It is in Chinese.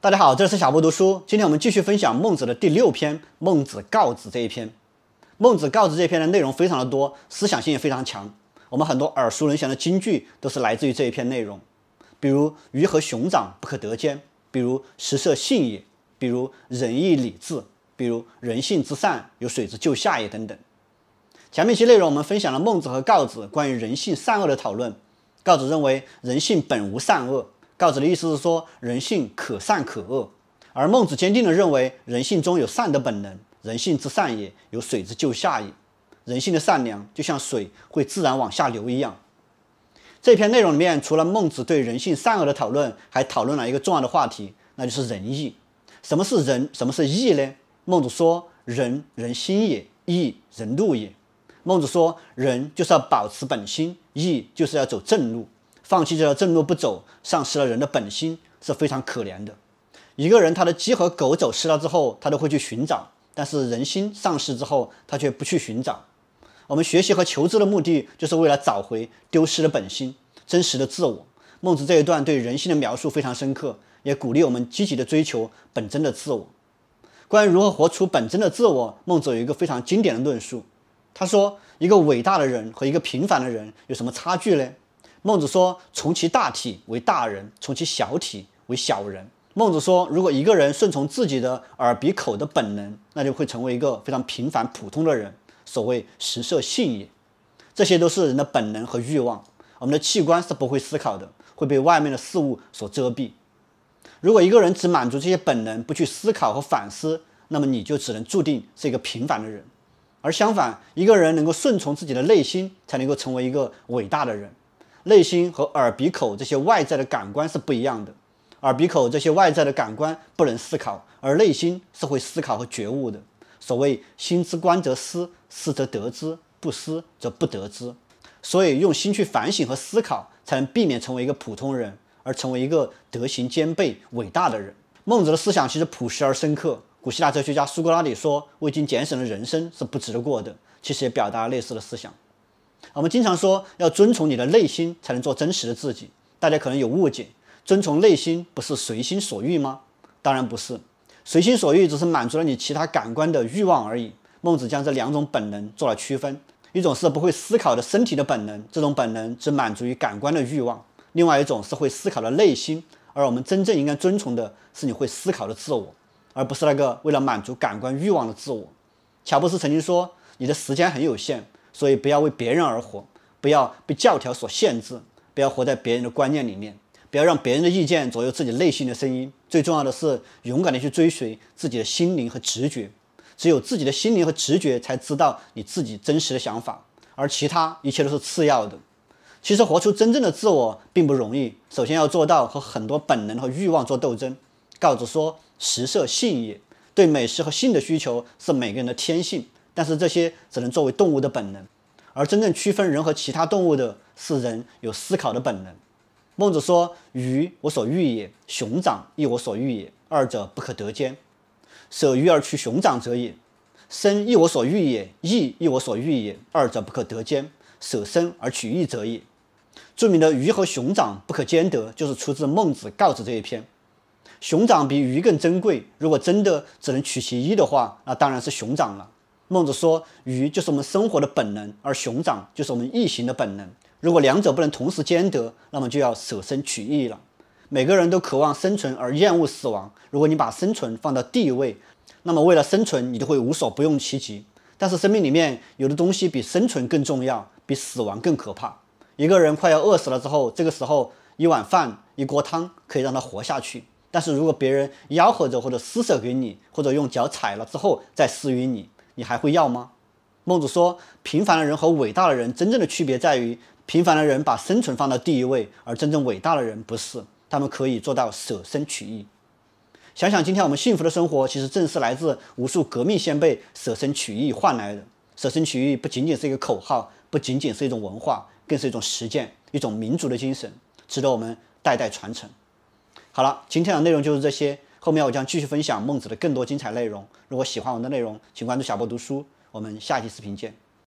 大家好，这是小波读书。今天我们继续分享孟子的第六篇《孟子告子》这一篇。孟子告子这篇的内容非常的多，思想性也非常强。我们很多耳熟能详的金句都是来自于这一篇内容，比如“鱼和熊掌不可得兼”，比如“食色性也”，比如“仁义礼智”，比如“人性之善有水之就下也”等等。前面一期内容我们分享了孟子和告子关于人性善恶的讨论。告子认为人性本无善恶。告子的意思是说人性可善可恶，而孟子坚定的认为人性中有善的本能，人性之善也有水之就下也。人性的善良就像水会自然往下流一样。这篇内容里面除了孟子对人性善恶的讨论，还讨论了一个重要的话题，那就是仁义。什么是仁？什么是义呢？孟子说仁人心也，义人路也。孟子说仁就是要保持本心，义就是要走正路。放弃这条正路不走，丧失了人的本心是非常可怜的。一个人他的鸡和狗走失了之后，他都会去寻找，但是人心丧失之后，他却不去寻找。我们学习和求知的目的，就是为了找回丢失的本心、真实的自我。孟子这一段对人性的描述非常深刻，也鼓励我们积极的追求本真的自我。关于如何活出本真的自我，孟子有一个非常经典的论述。他说：“一个伟大的人和一个平凡的人有什么差距呢？”孟子说：“从其大体为大人，从其小体为小人。”孟子说：“如果一个人顺从自己的耳、鼻、口的本能，那就会成为一个非常平凡普通的人。所谓食色，性也，这些都是人的本能和欲望。我们的器官是不会思考的，会被外面的事物所遮蔽。如果一个人只满足这些本能，不去思考和反思，那么你就只能注定是一个平凡的人。而相反，一个人能够顺从自己的内心，才能够成为一个伟大的人。”内心和耳、鼻、口这些外在的感官是不一样的，耳、鼻、口这些外在的感官不能思考，而内心是会思考和觉悟的。所谓“心之观则思，思则得之，不思则不得之”，所以用心去反省和思考，才能避免成为一个普通人，而成为一个德行兼备、伟大的人。孟子的思想其实朴实而深刻。古希腊哲学家苏格拉底说：“未经减省的人生是不值得过的。”其实也表达类似的思想。我们经常说要遵从你的内心才能做真实的自己，大家可能有误解，遵从内心不是随心所欲吗？当然不是，随心所欲只是满足了你其他感官的欲望而已。孟子将这两种本能做了区分，一种是不会思考的身体的本能，这种本能只满足于感官的欲望；另外一种是会思考的内心，而我们真正应该遵从的是你会思考的自我，而不是那个为了满足感官欲望的自我。乔布斯曾经说：“你的时间很有限。”所以，不要为别人而活，不要被教条所限制，不要活在别人的观念里面，不要让别人的意见左右自己内心的声音。最重要的是，勇敢地去追随自己的心灵和直觉。只有自己的心灵和直觉才知道你自己真实的想法，而其他一切都是次要的。其实，活出真正的自我并不容易，首先要做到和很多本能和欲望做斗争。告子说：“食色，性也。”对美食和性的需求是每个人的天性。但是这些只能作为动物的本能，而真正区分人和其他动物的是人有思考的本能。孟子说：“鱼，我所欲也；熊掌，亦我所欲也。二者不可得兼，舍鱼而取熊掌者也。生，亦我所欲也；义，亦我所欲也。二者不可得兼，舍生而取义者也。”著名的“鱼和熊掌不可兼得”就是出自孟子《告子》这一篇。熊掌比鱼更珍贵，如果真的只能取其一的话，那当然是熊掌了。孟子说：“鱼就是我们生活的本能，而熊掌就是我们异行的本能。如果两者不能同时兼得，那么就要舍生取义了。每个人都渴望生存而厌恶死亡。如果你把生存放到第一位，那么为了生存，你就会无所不用其极。但是生命里面有的东西比生存更重要，比死亡更可怕。一个人快要饿死了之后，这个时候一碗饭、一锅汤可以让他活下去。但是如果别人吆喝着或者施舍给你，或者用脚踩了之后再施与你。”你还会要吗？孟子说，平凡的人和伟大的人真正的区别在于，平凡的人把生存放到第一位，而真正伟大的人不是，他们可以做到舍生取义。想想今天我们幸福的生活，其实正是来自无数革命先辈舍生取义换来的。舍生取义不仅仅是一个口号，不仅仅是一种文化，更是一种实践，一种民族的精神，值得我们代代传承。好了，今天的内容就是这些。后面我将继续分享孟子的更多精彩内容。如果喜欢我们的内容，请关注小博读书。我们下期视频见。